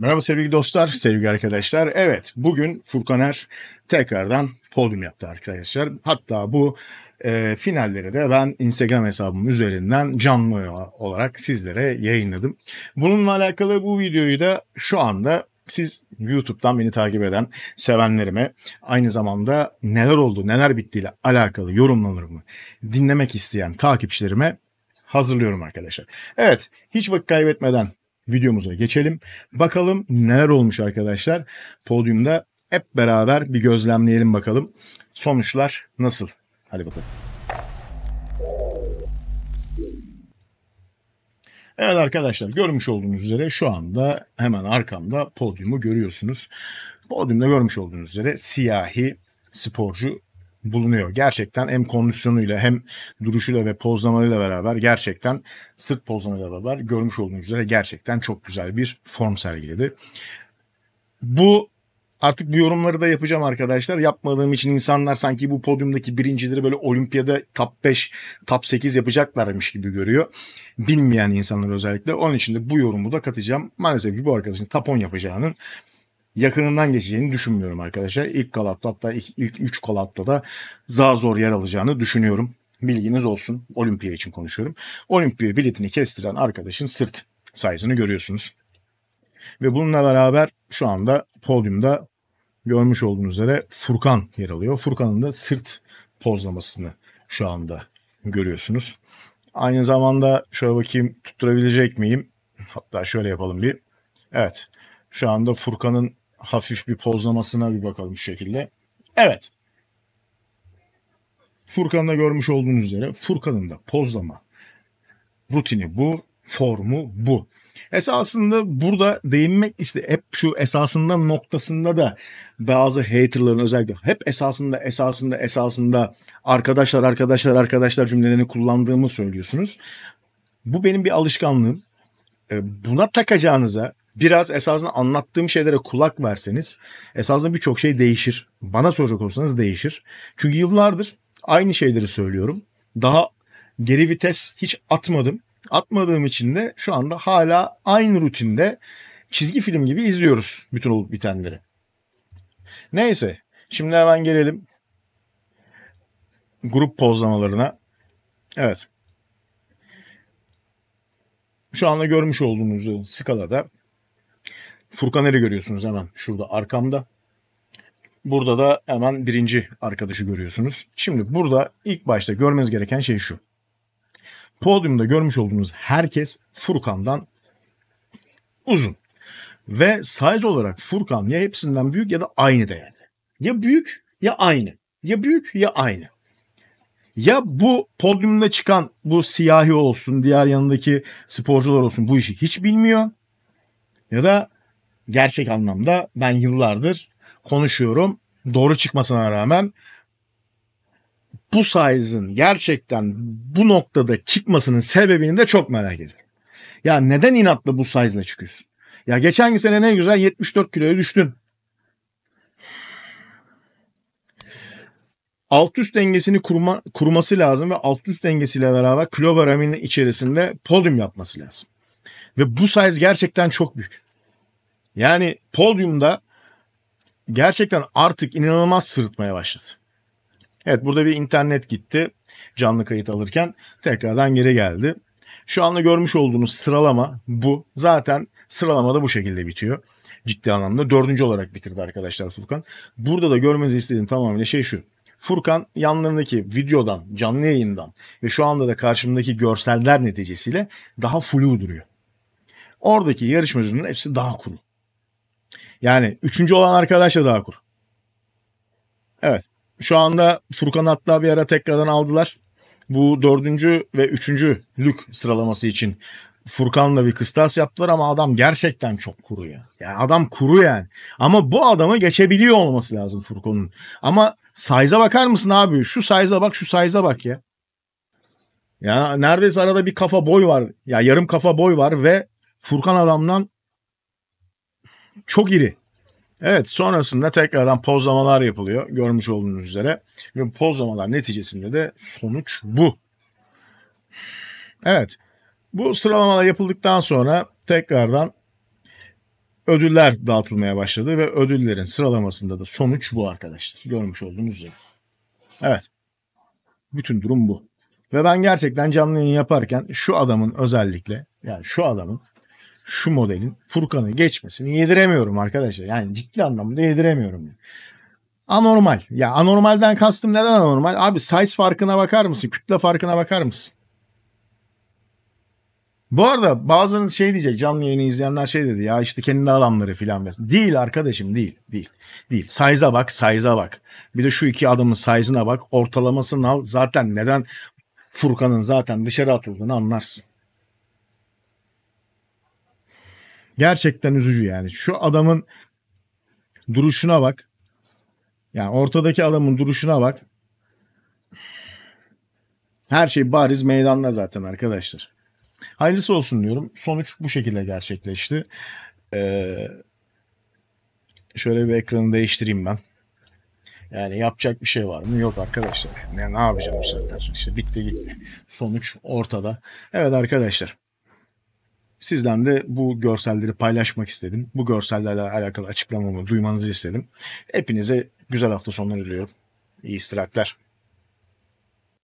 Merhaba sevgili dostlar, sevgili arkadaşlar. Evet, bugün Furkan Er tekrardan podyum yaptı arkadaşlar. Hatta bu e, finalleri de ben Instagram hesabım üzerinden canlı olarak sizlere yayınladım. Bununla alakalı bu videoyu da şu anda siz YouTube'dan beni takip eden sevenlerime aynı zamanda neler oldu, neler bittiğiyle alakalı yorumlarımı dinlemek isteyen takipçilerime hazırlıyorum arkadaşlar. Evet, hiç vakit kaybetmeden videomuza geçelim. Bakalım neler olmuş arkadaşlar. Podyumda hep beraber bir gözlemleyelim bakalım. Sonuçlar nasıl? Hadi bakalım. Evet arkadaşlar görmüş olduğunuz üzere şu anda hemen arkamda podyumu görüyorsunuz. Podyumda görmüş olduğunuz üzere siyahi sporcu bulunuyor. Gerçekten hem kondisyonuyla hem duruşuyla ve pozlamalarıyla beraber gerçekten sırt pozlamayla beraber görmüş olduğunuz üzere gerçekten çok güzel bir form sergiledi. Bu Artık bu yorumları da yapacağım arkadaşlar. Yapmadığım için insanlar sanki bu podyumdaki birincileri böyle olimpiyada top 5, top 8 yapacaklarmış gibi görüyor. Bilmeyen insanlar özellikle. Onun için de bu yorumu da katacağım. Maalesef ki bu arkadaşın top 10 yapacağının yakınından geçeceğini düşünmüyorum arkadaşlar. İlk Galatto hatta ilk, ilk 3 Galatto'da zar zor yer alacağını düşünüyorum. Bilginiz olsun. Olimpiya için konuşuyorum. Olimpiya biletini kestiren arkadaşın sırt sayısını görüyorsunuz. Ve bununla beraber şu anda podyumda görmüş olduğunuz üzere Furkan yer alıyor. Furkan'ın da sırt pozlamasını şu anda görüyorsunuz. Aynı zamanda şöyle bakayım tutturabilecek miyim? Hatta şöyle yapalım bir. Evet. Şu anda Furkan'ın hafif bir pozlamasına bir bakalım şu şekilde. Evet. Furkan'da görmüş olduğunuz üzere Furkan'ın da pozlama rutini bu, formu bu. Esasında burada değinmek işte hep şu esasında noktasında da bazı haterların özellikle hep esasında esasında esasında arkadaşlar arkadaşlar arkadaşlar cümlelerini kullandığımı söylüyorsunuz. Bu benim bir alışkanlığım. E, buna takacağınıza biraz esasında anlattığım şeylere kulak verseniz esasında birçok şey değişir. Bana soracak olursanız değişir. Çünkü yıllardır aynı şeyleri söylüyorum. Daha geri vites hiç atmadım. Atmadığım için de şu anda hala aynı rutinde çizgi film gibi izliyoruz bütün olup bitenleri. Neyse şimdi hemen gelelim grup pozlamalarına. Evet. Şu anda görmüş olduğunuz skalada Furkaner'i görüyorsunuz hemen şurada arkamda. Burada da hemen birinci arkadaşı görüyorsunuz. Şimdi burada ilk başta görmeniz gereken şey şu. Podyumda görmüş olduğunuz herkes Furkan'dan uzun. Ve size olarak Furkan ya hepsinden büyük ya da aynı değerli. Ya büyük ya aynı. Ya büyük ya aynı. Ya bu podyumda çıkan bu siyahi olsun diğer yanındaki sporcular olsun bu işi hiç bilmiyor. Ya da gerçek anlamda ben yıllardır konuşuyorum. Doğru çıkmasına rağmen bu sayızın gerçekten bu noktada çıkmasının sebebini de çok merak ediyorum. Ya neden inatlı bu sayızla çıkıyorsun? Ya geçen sene ne güzel 74 kiloya düştün. alt üst dengesini kurma, kurması lazım ve alt üst dengesiyle beraber kilo içerisinde podium yapması lazım. Ve bu size gerçekten çok büyük. Yani podyumda gerçekten artık inanılmaz sırıtmaya başladı. Evet burada bir internet gitti canlı kayıt alırken tekrardan geri geldi. Şu anda görmüş olduğunuz sıralama bu. Zaten sıralama da bu şekilde bitiyor. Ciddi anlamda dördüncü olarak bitirdi arkadaşlar Furkan. Burada da görmenizi istediğim tamamıyla şey şu. Furkan yanlarındaki videodan, canlı yayından ve şu anda da karşımdaki görseller neticesiyle daha flu duruyor. Oradaki yarışmacının hepsi daha kuru. Cool. Yani üçüncü olan arkadaşla daha kur. Evet. Şu anda Furkan Atla bir ara tekrardan aldılar. Bu dördüncü ve üçüncü lük sıralaması için Furkan'la bir kıstas yaptılar ama adam gerçekten çok kuru ya. Yani adam kuru yani. Ama bu adamı geçebiliyor olması lazım Furkan'ın. Ama size'a bakar mısın abi? Şu size'a bak, şu size'a bak ya. Ya neredeyse arada bir kafa boy var. Ya yarım kafa boy var ve Furkan adamdan çok iri. Evet sonrasında tekrardan pozlamalar yapılıyor görmüş olduğunuz üzere. Ve pozlamalar neticesinde de sonuç bu. Evet bu sıralamalar yapıldıktan sonra tekrardan ödüller dağıtılmaya başladı ve ödüllerin sıralamasında da sonuç bu arkadaşlar. Görmüş olduğunuz üzere. Evet. Bütün durum bu. Ve ben gerçekten canlı yayın yaparken şu adamın özellikle yani şu adamın şu modelin Furkan'ı geçmesini yediremiyorum arkadaşlar. Yani ciddi anlamda yediremiyorum. Yani. Anormal. Ya anormalden kastım neden anormal? Abi size farkına bakar mısın? Kütle farkına bakar mısın? Bu arada bazılarınız şey diyecek canlı yayını izleyenler şey dedi ya işte kendi adamları filan. Değil arkadaşım değil değil değil. Size'a bak size'a bak. Bir de şu iki adamın size'ına bak ortalamasını al zaten neden Furkan'ın zaten dışarı atıldığını anlarsın. gerçekten üzücü yani. Şu adamın duruşuna bak. Yani ortadaki adamın duruşuna bak. Her şey bariz meydanda zaten arkadaşlar. Hayırlısı olsun diyorum. Sonuç bu şekilde gerçekleşti. Ee, şöyle bir ekranı değiştireyim ben. Yani yapacak bir şey var mı? Yok arkadaşlar. Ne, ne yapacağım İşte bitti gitti. Sonuç ortada. Evet arkadaşlar. Sizden de bu görselleri paylaşmak istedim. Bu görsellerle alakalı açıklamamı duymanızı istedim. Hepinize güzel hafta sonları diliyorum. İyi istirahatler.